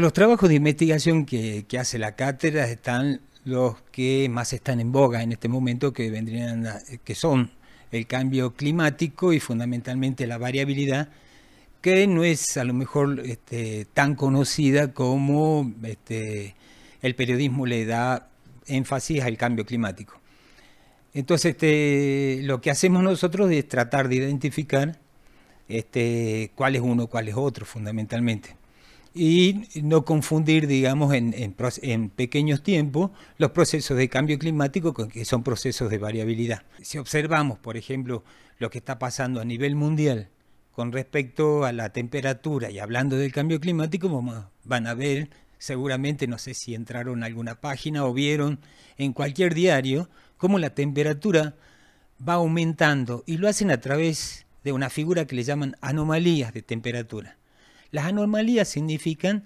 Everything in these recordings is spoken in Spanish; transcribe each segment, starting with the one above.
los trabajos de investigación que, hace la cátedra están los que más están en boga en este momento, que vendrían, que son el cambio climático y fundamentalmente la variabilidad, que no es a lo mejor este, tan conocida como este, el periodismo le da énfasis al cambio climático. Entonces, este, lo que hacemos nosotros es tratar de identificar cuál es uno, cuál es otro, fundamentalmente y no confundir, digamos, en, pequeños tiempos los procesos de cambio climático que son procesos de variabilidad. Si observamos, por ejemplo, lo que está pasando a nivel mundial con respecto a la temperatura y hablando del cambio climático, van a ver, seguramente, no sé si entraron a alguna página o vieron en cualquier diario, cómo la temperatura va aumentando y lo hacen a través de una figura que le llaman anomalías de temperatura las anomalías significan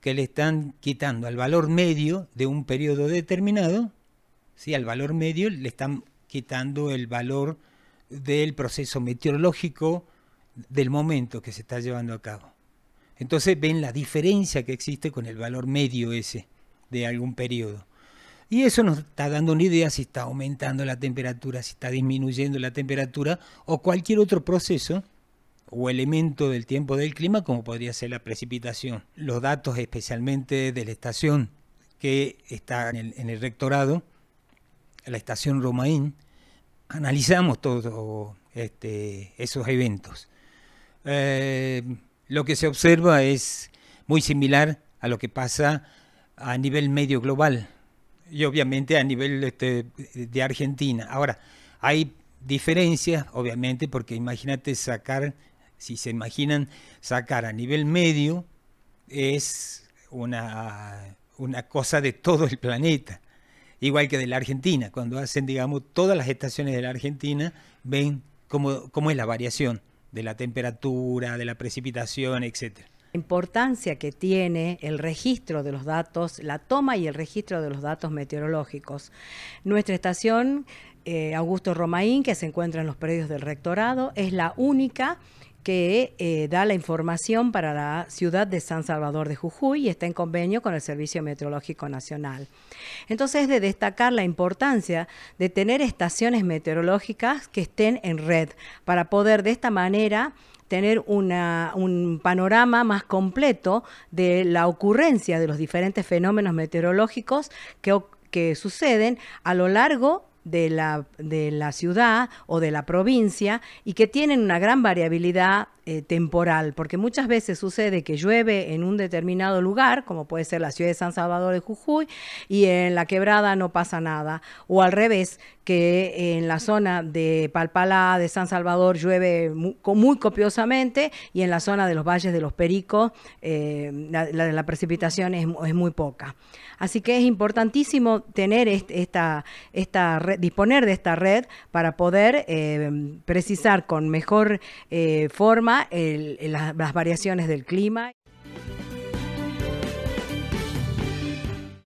que le están quitando al valor medio de un periodo determinado, si al valor medio le están quitando el valor del proceso meteorológico del momento que se está llevando a cabo. Entonces ven la diferencia que existe con el valor medio ese de algún periodo. Y eso nos está dando una idea si está aumentando la temperatura, si está disminuyendo la temperatura o cualquier otro proceso o elemento del tiempo del clima como podría ser la precipitación. Los datos especialmente de la estación que está en el, rectorado, la estación Romaín, analizamos todos este, esos eventos. Eh, lo que se observa es muy similar a lo que pasa a nivel medio global y obviamente a nivel este, de Argentina. Ahora, hay diferencias, obviamente, porque imagínate sacar si se imaginan sacar a nivel medio, es una, una cosa de todo el planeta. Igual que de la Argentina, cuando hacen, digamos, todas las estaciones de la Argentina, ven cómo, cómo es la variación de la temperatura, de la precipitación, etcétera importancia que tiene el registro de los datos, la toma y el registro de los datos meteorológicos. Nuestra estación, eh, Augusto Romaín, que se encuentra en los predios del rectorado, es la única que eh, da la información para la ciudad de San Salvador de Jujuy y está en convenio con el Servicio Meteorológico Nacional. Entonces es de destacar la importancia de tener estaciones meteorológicas que estén en red para poder de esta manera tener una, un panorama más completo de la ocurrencia de los diferentes fenómenos meteorológicos que, que suceden a lo largo de la, de la ciudad o de la provincia y que tienen una gran variabilidad eh, temporal, porque muchas veces sucede que llueve en un determinado lugar, como puede ser la ciudad de San Salvador de Jujuy, y en la quebrada no pasa nada, o al revés, que en la zona de Palpalá de San Salvador llueve muy, copiosamente y en la zona de los valles de los Pericos eh, la, precipitación es, muy poca. Así que es importantísimo tener esta, esta disponer de esta red para poder eh, precisar con mejor forma las variaciones del clima.